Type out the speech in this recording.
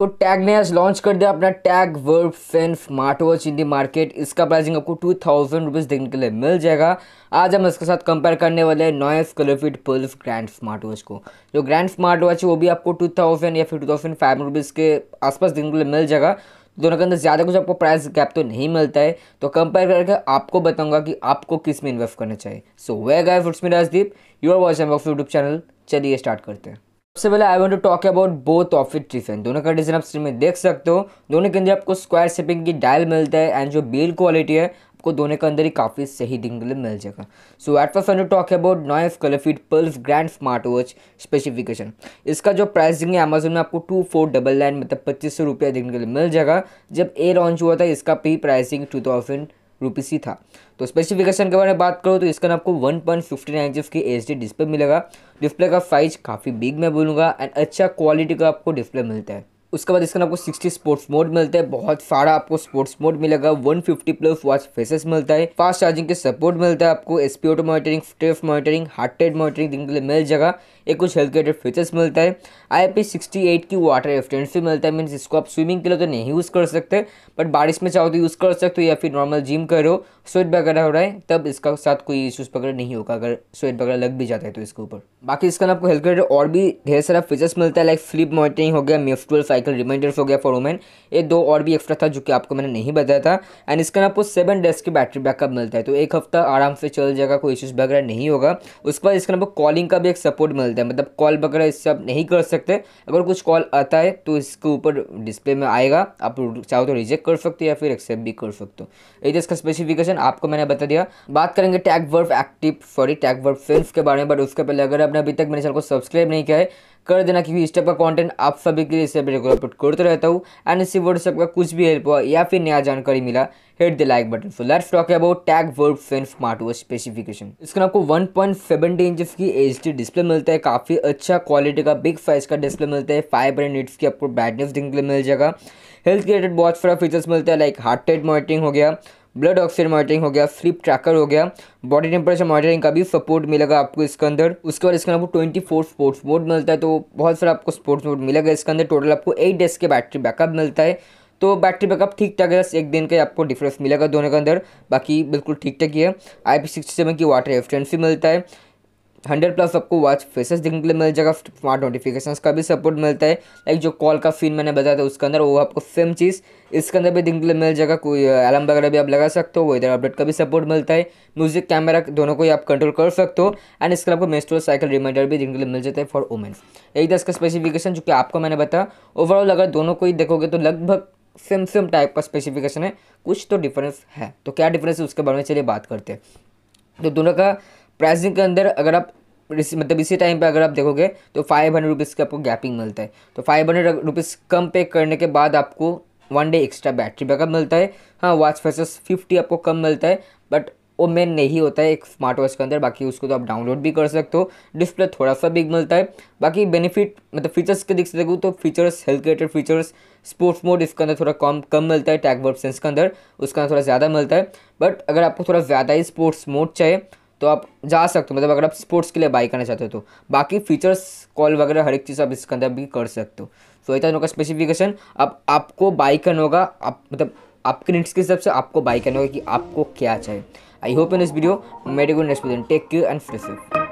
तो टैग ने आज लॉन्च कर दिया अपना Tagg Verve fan smart watch in the market इसका प्राइसिंग आपको टू थाउजेंड रुपीज़ देखने के लिए मिल जाएगा आज हम इसके साथ कंपेयर करने वाले हैं Noise ColorFit Pulse Grand smart watch को जो ग्रैंड स्मार्ट वॉच है वो भी आपको टू थाउजेंड या फिर two thousand five hundred rupees के आसपास देखने के लिए मिल जाएगा दोनों के अंदर ज़्यादा कुछ आपको प्राइस गैप तो नहीं मिलता है तो कंपेयर करके आपको बताऊंगा कि आपको किस में इन्वेस्ट करना चाहिए so way guy foots me Rajdeep your watch M YouTube channel चलिए स्टार्ट करते हैं सबसे पहले I want to talk about both of it defence दोनों का डिज़ाइन आप स्क्रीन में देख सकते हो दोनों के अंदर आपको स्क्वायर शेपिंग की डायल मिलता है एंड जो बिल क्वालिटी है आपको दोनों के अंदर ही काफ़ी सही लिए मिल जाएगा so at first to talk about Noise ColorFit Pulse Grand smart watch specification इसका जो प्राइसिंग है अमेजोन में आपको टू फोर डबल नाइन मतलब पच्चीस सौ रुपया दिन के लिए मिल जाएगा जब ए लॉन्च हुआ था इसका भी प्राइसिंग टू थाउजेंड रुपीज़ ही था तो स्पेसिफिकेशन के बारे में बात करूँ तो इसका आपको one point fifty nine inch की एच डी डिस्प्ले मिलेगा डिस्प्ले का साइज काफ़ी बिग मैं बोलूँगा एंड अच्छा क्वालिटी का आपको डिस्प्ले मिलता है उसके बाद इसका आपको 60 स्पोर्ट्स मोड मिलता है बहुत सारा आपको स्पोर्ट्स मोड मिलेगा 150 प्लस वॉच फेसेस मिलता है फास्ट चार्जिंग के सपोर्ट मिलता है आपको SP auto monitoring stress monitoring heart rate monitoring दिन के लिए मिल जाएगा ये कुछ हेल्थ केयर फीचर्स मिलता है आई पी की वाटर भी मिलता है मीन इसको आप स्विमिंग के लिए तो नहीं यूज़ कर सकते बट बारिश में चाहो तो यूज़ कर सकते हो या फिर नॉर्मल जिम करो स्वेट वगैरह हो रहा है तब इसका साथ कोई इशूज़ वगैरह नहीं होगा अगर स्वेट वगैरह लग भी जाता है तो इसके ऊपर बाकी इसका आपको हेल्थ केयर और भी ढेर सारा फीचर्स मिलता है लाइक फ्लिप मॉनिटरिंग हो गया मेफ साइकिल रिमाइंडर्स हो गया फॉर वुमेन ये दो और भी एक्स्ट्रा था जो कि आपको मैंने नहीं बताया था एंड इसका आपको सेवन डेज की बैटरी बैकअप मिलता है तो एक हफ्ता आराम से चल जाएगा कोई इश्यूज वगैरह नहीं होगा उसके बाद इसके आपको कॉलिंग का भी एक सपोर्ट मिलता है मतलब कॉल वगैरह इससे आप नहीं कर सकते अगर कुछ कॉल आता है तो इसके ऊपर डिस्प्ले में आएगा आप चाहो तो रिजेक्ट कर सकते हो या फिर एक्सेप्ट भी कर सकते हो ये था इसका स्पेसिफिकेशन आपको मैंने बता दिया बात करेंगे Tagg Verve active sorry Tagg Verve film के बारे में बट उसके पहले अगर आपने अभी तक मेरे चैनल को सब्सक्राइब नहीं किया है कर देना क्योंकि इस टाइप का कंटेंट आप सभी के लिए इससे को अपलोड करते रहता हूँ एंड इसी वर्ड से आपका कुछ भी हेल्प हुआ या फिर नया जानकारी मिला hit the like button so let's talk about Tagg Verve fan smart watch specification इसका आपको 1.70 पॉइंट इंच की एच डिस्प्ले मिलता है काफ़ी अच्छा क्वालिटी का बिग साइज का डिस्प्ले मिलता है फाइव हंड्रेड निट्स की आपको ब्राइटनेस देखने मिल जाएगा हेल्थ रिलेटेड बहुत सारा फीचर्स मिलता है लाइक हार्ट रेट मॉनिटरिंग हो गया ब्लड ऑक्सीजन मॉनिटरिंग हो गया स्लीप ट्रैकर हो गया बॉडी टेम्परेचर मॉनिटरिंग का भी सपोर्ट मिलेगा आपको इसके अंदर उसके बाद इसके अंदर आपको ट्वेंटी फोर स्पोर्ट्स मोड मिलता है तो बहुत सारा आपको स्पोर्ट्स मोड मिलेगा इसके अंदर टोटल आपको एट डेज के बैटरी बैकअप मिलता है तो बैटरी बैकअप ठीक ठाक है एक दिन का आपको डिफरेंस मिलेगा दोनों के अंदर बाकी बिल्कुल ठीक ठाक ही है आई पी सिक्सटी सेवन की वाटर एफिशिएंसी मिलता है हंड्रेड प्लस आपको वॉच फेसेस देखने के लिए मिल जाएगा स्मार्ट नोटिफिकेशन का भी सपोर्ट मिलता है लाइक जो कॉल का फीन मैंने बताया था उसके अंदर वो आपको सेम चीज़ इसके अंदर भी देखने के लिए मिल जाएगा कोई अलार्म वगैरह भी आप लगा सकते हो इधर अपडेट का भी सपोर्ट मिलता है म्यूजिक कैमरा दोनों को ही आप कंट्रोल कर सकते हो एंड इसके आपको मेस्ट्रो साइकिल रिमाइंडर भी देखने के लिए मिल जाता है फॉर वुमेन एक दस का स्पेसिफिकेशन जो कि आपको मैंने बताया ओवरऑल अगर दोनों को ही देखोगे तो लगभग सेम सेम टाइप का स्पेसिफिकेशन है कुछ तो डिफरेंस है तो क्या डिफरेंस है उसके बारे में चलिए बात करते हैं तो दोनों का प्राइसिंग के अंदर अगर आप मतलब इसी टाइम पे अगर आप देखोगे तो फाइव हंड्रेड रुपीज़ का आपको गैपिंग मिलता है तो फाइव हंड्रेड रुपीज़ कम पे करने के बाद आपको one day extra battery backup मिलता है हाँ वॉच फेसेस फिफ्टी आपको कम मिलता है बट वो मेन नहीं होता है एक स्मार्ट वॉच के अंदर बाकी उसको तो आप डाउनलोड भी कर सकते हो डिस्प्ले थोड़ा सा बिग मिलता है बाकी बेनिफिट मतलब फीचर्स के दिख से देखूँ तो features health related features sports mode इसके अंदर थोड़ा कम कम मिलता है टैग वर्ब सेंस के अंदर उसका अंदर थोड़ा ज़्यादा मिलता है बट अगर आपको थोड़ा ज़्यादा ही स्पोर्ट्स मोड चाहिए तो आप जा सकते हो मतलब अगर आप स्पोर्ट्स के लिए बाई करना चाहते हो तो बाकी फीचर्स कॉल वगैरह हर एक चीज़ आप इसके अंदर भी कर सकते हो सो इतना इनका स्पेसिफिकेशन अब आपको बाई करना होगा आप मतलब आपके नीड्स के हिसाब से आपको बाई करना होगा कि आपको क्या चाहिए I hope in this video good next take care and fresh